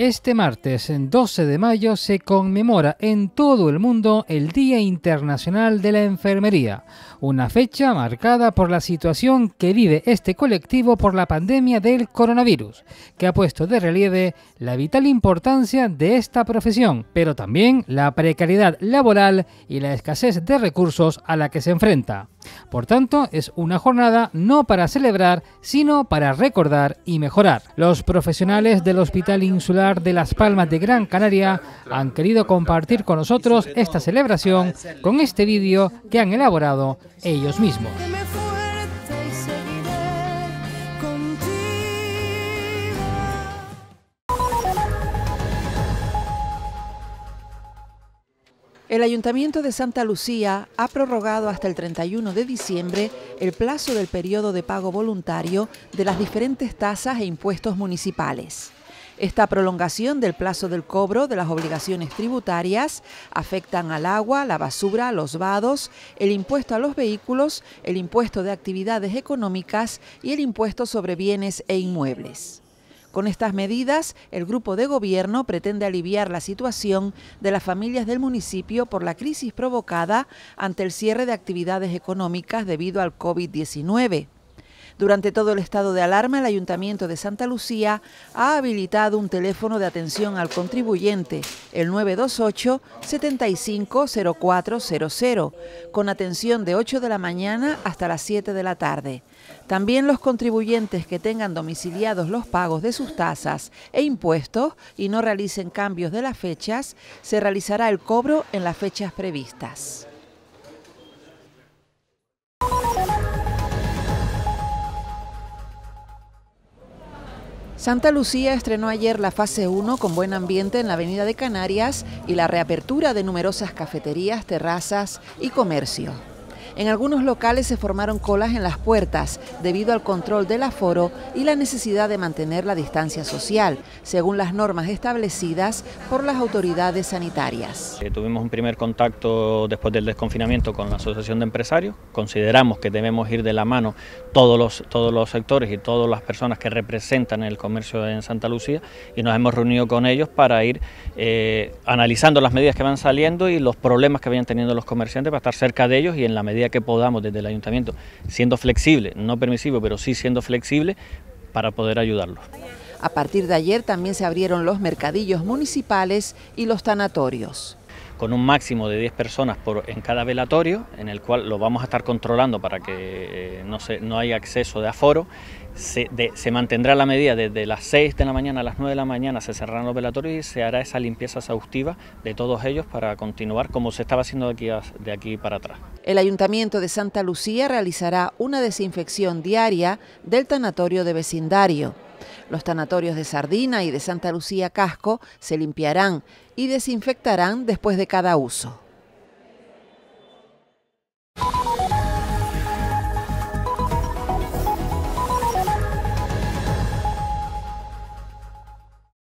Este martes 12 de mayo se conmemora en todo el mundo el Día Internacional de la Enfermería, una fecha marcada por la situación que vive este colectivo por la pandemia del coronavirus, que ha puesto de relieve la vital importancia de esta profesión, pero también la precariedad laboral y la escasez de recursos a la que se enfrenta. Por tanto, es una jornada no para celebrar, sino para recordar y mejorar. Los profesionales del Hospital Insular de Las Palmas de Gran Canaria han querido compartir con nosotros esta celebración con este vídeo que han elaborado ellos mismos. El Ayuntamiento de Santa Lucía ha prorrogado hasta el 31 de diciembre el plazo del periodo de pago voluntario de las diferentes tasas e impuestos municipales. Esta prolongación del plazo del cobro de las obligaciones tributarias afectan al agua, la basura, los vados, el impuesto a los vehículos, el impuesto de actividades económicas y el impuesto sobre bienes e inmuebles. Con estas medidas, el grupo de gobierno pretende aliviar la situación de las familias del municipio por la crisis provocada ante el cierre de actividades económicas debido al COVID-19. Durante todo el estado de alarma, el Ayuntamiento de Santa Lucía ha habilitado un teléfono de atención al contribuyente, el 928 750400, con atención de 8 de la mañana hasta las 7 de la tarde. También los contribuyentes que tengan domiciliados los pagos de sus tasas e impuestos y no realicen cambios de las fechas, se realizará el cobro en las fechas previstas. Santa Lucía estrenó ayer la fase 1 con buen ambiente en la Avenida de Canarias y la reapertura de numerosas cafeterías, terrazas y comercio. En algunos locales se formaron colas en las puertas debido al control del aforo y la necesidad de mantener la distancia social, según las normas establecidas por las autoridades sanitarias. Eh, tuvimos un primer contacto después del desconfinamiento con la Asociación de Empresarios. Consideramos que debemos ir de la mano todos los, todos los sectores y todas las personas que representan el comercio en Santa Lucía y nos hemos reunido con ellos para ir eh, analizando las medidas que van saliendo y los problemas que vayan teniendo los comerciantes para estar cerca de ellos y en la medida que podamos desde el ayuntamiento, siendo flexible, no permisivo, pero sí siendo flexible para poder ayudarlos. A partir de ayer también se abrieron los mercadillos municipales y los tanatorios con un máximo de 10 personas en cada velatorio, en el cual lo vamos a estar controlando para que eh, no, haya acceso de aforo. Se, mantendrá la medida desde las 6 de la mañana a las 9 de la mañana, se cerrarán los velatorios y se hará esa limpieza exhaustiva de todos ellos para continuar como se estaba haciendo de aquí para atrás. El Ayuntamiento de Santa Lucía realizará una desinfección diaria del tanatorio de vecindario. Los tanatorios de Sardina y de Santa Lucía Casco se limpiarán y desinfectarán después de cada uso.